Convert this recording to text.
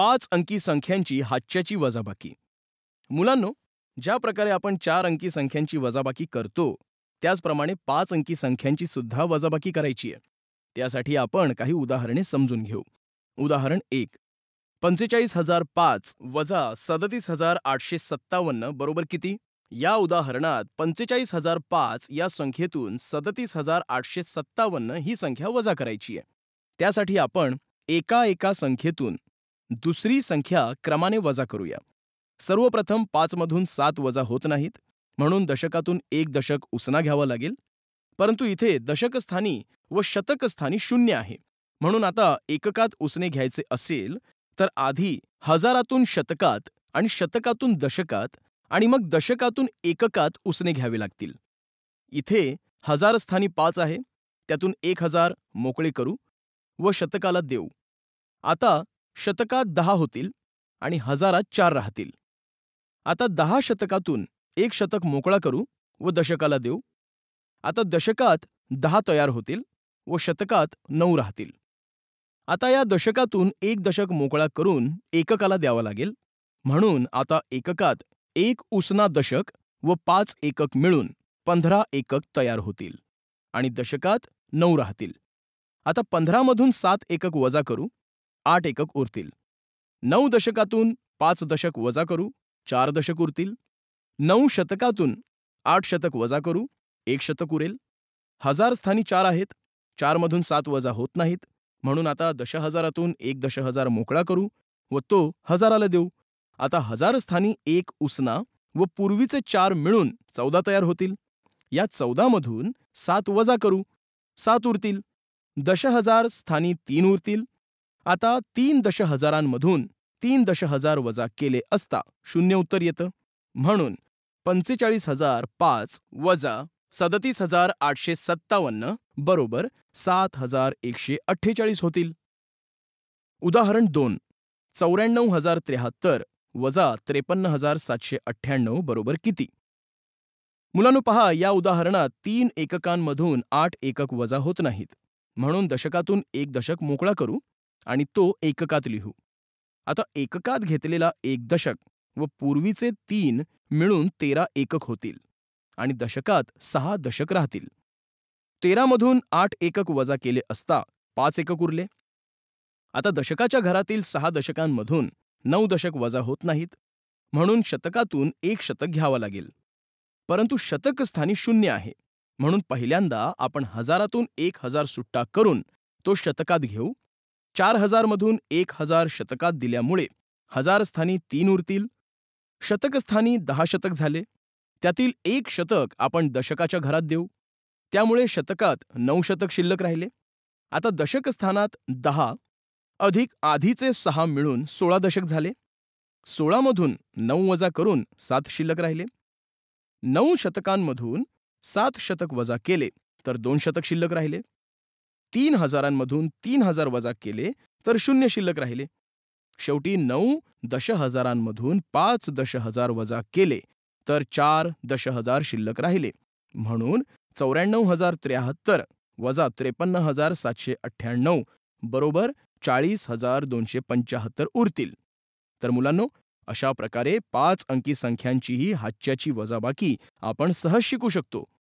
पाच अंकी संख्यांची हातच्याची वजाबाकी मुलांनो ज्या प्रकारे आपण चार अंकी संख्यांची वजाबाकी करतो त्याचप्रमाणे पाच अंकी संख्यांची सुद्धा वजाबाकी करायची आहे त्यासाठी आपण काही उदाहरणे समजून घेऊ उदाहरण एक पंचेचाळीस हजार पाच वजा सदतीस हजार आठशे सत्तावन्न बरोबर किती या उदाहरणात पंचेचाळीस हजार पाच या संख्येतून सदतीस हजार आठशे सत्तावन्न ही संख्या वजा करायची आहे त्यासाठी आपण एका एका संख्येतून दुसरी संख्या क्रमाने वजा करूया सर्वप्रथम पाचमधून सात वजा होत नाहीत म्हणून दशकातून एक दशक उसना घ्यावा लागेल परंतु इथे दशकस्थानी व शतकस्थानी शून्य आहे म्हणून आता एककात उसने घ्यायचे असेल तर आधी हजारातून शतकात आणि शतकातून दशकात आणि मग दशकातून एककात उसने घ्यावे लागतील इथे हजारस्थानी पाच आहे त्यातून एक हजार मोकळे करू व शतकाला देऊ आता शतकात दहा होतील आणि हजारात चार राहतील आता दहा शतकातून एक शतक मोकळा करू व दशकाला देऊ आता दशकात दहा तयार होतील व शतकात नऊ राहतील आता या दशकातून एक दशक मोकळा करून एककाला द्यावा लागेल म्हणून आता एककात एक उसना दशक व पाच एकक मिळून पंधरा एकक तयार होतील आणि दशकात नऊ राहतील आता पंधरामधून सात एकक वजा करू आठ एकक उरतील नऊ दशकातून पाच दशक वजा करू चार दशक उरतील नऊ शतकातून आठ शतक वजा करू एक शतक उरेल हजार स्थानी चार आहेत चारमधून सात वजा होत नाहीत म्हणून आता दशहजारातून एक दश हजार मोकळा करू व तो हजाराला देऊ आता हजार स्थानी एक उसना व पूर्वीचे चार मिळून चौदा तयार होतील या चौदामधून सात वजा करू सात उरतील दश हजार स्थानी तीन उरतील आता तीन दश हजारांमधून तीन दश हजार वजा केले असता शून्य उत्तर येतं म्हणून पंचेचाळीस हजार पाच वजा सदतीस हजार आठशे सत्तावन्न बरोबर सात हजार एकशे अठ्ठेचाळीस होतील उदाहरण दोन चौऱ्याण्णव हजार त्र्याहत्तर वजा त्रेपन्न हजार सातशे अठ्ठ्याण्णव बरोबर किती मुलांनो पहा या उदाहरणात तीन एककांमधून आठ एकक वजा होत नाहीत म्हणून दशकातून एक दशक मोकळा करू आणि तो एककात लिहू आता एककात घेतलेला एक दशक व पूर्वीचे तीन मिळून तेरा एकक होतील आणि दशकात सहा दशक राहतील तेरामधून आठ एकक वजा केले असता पाच एकक उरले आता दशकाच्या घरातील सहा दशकांमधून नऊ दशक वजा होत नाहीत म्हणून शतकातून एक शतक घ्यावं लागेल परंतु शतकस्थानी शून्य आहे म्हणून पहिल्यांदा आपण हजारातून एक हजार सुट्टा करून तो शतकात घेऊ चार हजारमधून एक हजार शतकात दिल्यामुळे हजार स्थानी तीन उरतील शतकस्थानी दहा शतक झाले त्यातील एक शतक आपण दशकाच्या घरात देऊ त्यामुळे शतकात नऊ शतक शिल्लक राहिले आता दशकस्थानात दहा अधिक आधीचे सहा मिळून सोळा दशक झाले सोळामधून नऊ वजा करून सात शिल्लक राहिले नऊ शतकांमधून सात शतक वजा केले तर दोन शतक शिल्लक राहिले तीन हजारांमधून तीन हजार वजा केले तर शून्य शिल्लक राहिले शेवटी नऊ दश हजारांमधून पाच दश हजार वजा केले तर चार दश हजार शिल्लक राहिले म्हणून चौऱ्याण्णव हजार त्र्याहत्तर वजा त्रेपन्न हजार सातशे अठ्ठ्याण्णव बरोबर चाळीस हजार दोनशे पंचाहत्तर उरतील तर मुलांनो अशा प्रकारे पाच अंकी संख्यांचीही हातच्याची वजाबाकी आपण सहज शिकू शकतो